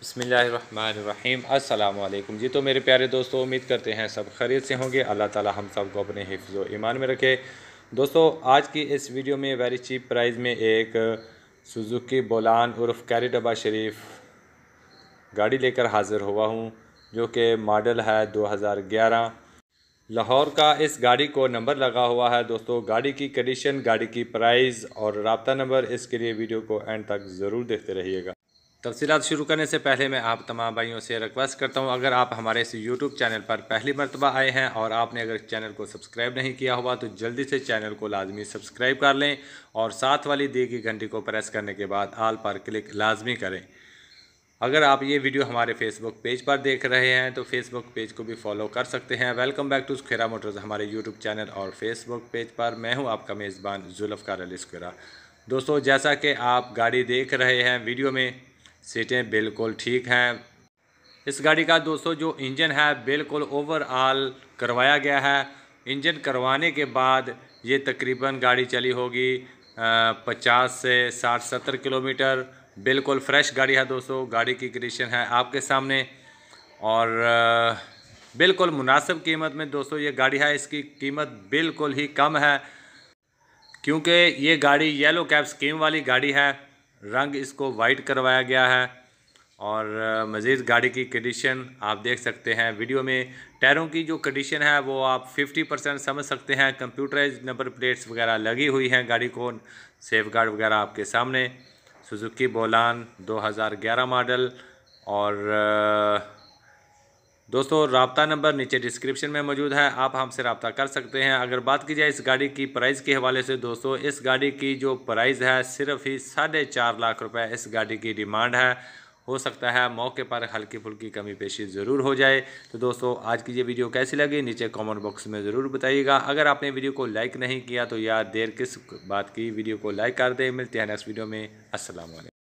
बसमीम अल्लाम जी तो मेरे प्यारे दोस्तों उम्मीद करते हैं सब खरीद से होंगे अल्लाह ताला हम सब को अपने हिफ्ज़ ईमान में रखे दोस्तों आज की इस वीडियो में वेरी चीप प्राइस में एक सुजुकी बोलान उर्फ कैरी डब्बा शरीफ गाड़ी लेकर हाज़िर हुआ हूँ जो कि मॉडल है 2011 लाहौर का इस गाड़ी को नंबर लगा हुआ है दोस्तों गाड़ी की कंडीशन गाड़ी की प्राइस और रबता नंबर इसके लिए वीडियो को एंड तक ज़रूर देखते रहिएगा तफसीत शुरू करने से पहले मैं आप तमाम भाइयों से रिक्वेस्ट करता हूं अगर आप हमारे इस यूट्यूब चैनल पर पहली मरतबा आए हैं और आपने अगर चैनल को सब्सक्राइब नहीं किया हुआ तो जल्दी से चैनल को लाजमी सब्सक्राइब कर लें और साथ वाली दी गई घंटी को प्रेस करने के बाद आल पर क्लिक लाजमी करें अगर आप ये वीडियो हमारे फेसबुक पेज पर देख रहे हैं तो फेसबुक पेज को भी फॉलो कर सकते हैं वेलकम बैक टू स्खेरा मोटर्स हमारे यूट्यूब चैनल और फेसबुक पेज पर मैं हूँ आपका मेज़बान जुल्फ़ार अली स्खेरा दोस्तों जैसा कि आप गाड़ी देख रहे हैं वीडियो में सीटें बिल्कुल ठीक हैं इस गाड़ी का दोस्तों जो इंजन है बिल्कुल ओवरऑल करवाया गया है इंजन करवाने के बाद ये तकरीबन गाड़ी चली होगी पचास से साठ सत्तर किलोमीटर बिल्कुल फ्रेश गाड़ी है दोस्तों गाड़ी की कंडीशन है आपके सामने और बिल्कुल मुनासिब कीमत में दोस्तों ये गाड़ी है इसकी कीमत बिल्कुल ही कम है क्योंकि ये गाड़ी येलो कैब स्कीम वाली गाड़ी है रंग इसको वाइट करवाया गया है और मज़ीद गाड़ी की कंडीशन आप देख सकते हैं वीडियो में टायरों की जो कंडीशन है वो आप 50 परसेंट समझ सकते हैं कंप्यूटराइज नंबर प्लेट्स वगैरह लगी हुई हैं गाड़ी को सेफ गार्ड वगैरह आपके सामने सुजुकी बोलान 2011 मॉडल और दोस्तों रबता नंबर नीचे डिस्क्रिप्शन में मौजूद है आप हमसे रबता कर सकते हैं अगर बात की जाए इस गाड़ी की प्राइस के हवाले से दोस्तों इस गाड़ी की जो प्राइस है सिर्फ ही साढ़े चार लाख रुपए इस गाड़ी की डिमांड है हो सकता है मौके पर हल्की फुल्की कमी पेशी ज़रूर हो जाए तो दोस्तों आज की ये वीडियो कैसी लगी नीचे कमेंट बॉक्स में ज़रूर बताइएगा अगर आपने वीडियो को लाइक नहीं किया तो यार देर किस बात की वीडियो को लाइक कर दें मिलते हैं नेक्स्ट वीडियो में असल